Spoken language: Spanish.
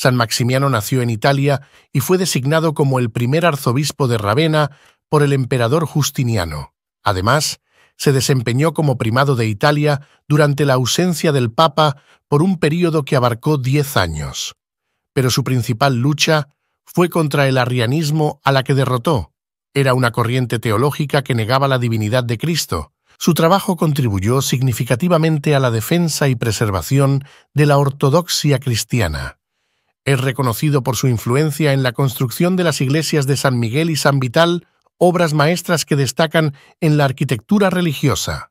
San Maximiano nació en Italia y fue designado como el primer arzobispo de Ravenna por el emperador Justiniano. Además, se desempeñó como primado de Italia durante la ausencia del Papa por un período que abarcó diez años. Pero su principal lucha fue contra el arrianismo a la que derrotó. Era una corriente teológica que negaba la divinidad de Cristo. Su trabajo contribuyó significativamente a la defensa y preservación de la ortodoxia cristiana. Es reconocido por su influencia en la construcción de las iglesias de San Miguel y San Vital, obras maestras que destacan en la arquitectura religiosa.